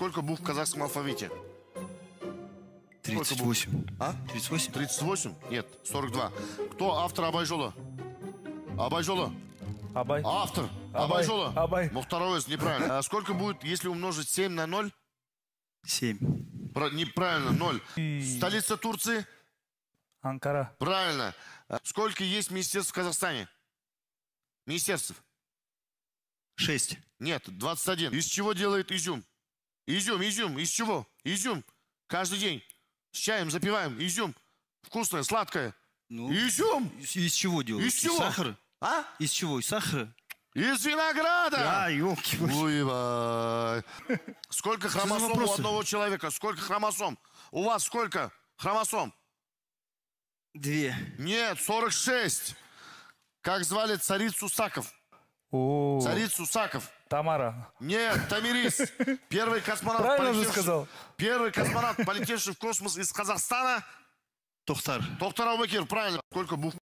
Сколько букв в казахском алфавите? 38. А? 38? 38? Нет, 42. Кто автор Абайжола? Абайжола? Абай. Автор. Абай. Абайжола? Абай. Мухтар ну, Ояз, неправильно. А сколько будет, если умножить 7 на 0? 7. Про, неправильно, 0. И... Столица Турции? Анкара. Правильно. А сколько есть министерств в Казахстане? Министерств? 6. Нет, 21. Из чего делает изюм? Изюм, изюм. Из чего? Изюм. Каждый день. С чаем запиваем. Изюм. Вкусное, сладкое. Ну, изюм. Из, из чего делают? Из чего? Из сахара. А? Из чего? Из сахара? Из винограда! Да, елки Уевай. Сколько хромосом у одного человека? Сколько хромосом? У вас сколько хромосом? Две. Нет, 46. Как звали царицу Саков? О. Царицу Саков. Тамара. Нет, Тамирис. Первый космонавт, Правильно же сказал. Первый космонавт, полетевший в космос из Казахстана. Тохтар. Тохтар Аубакир, правильно. Сколько букв?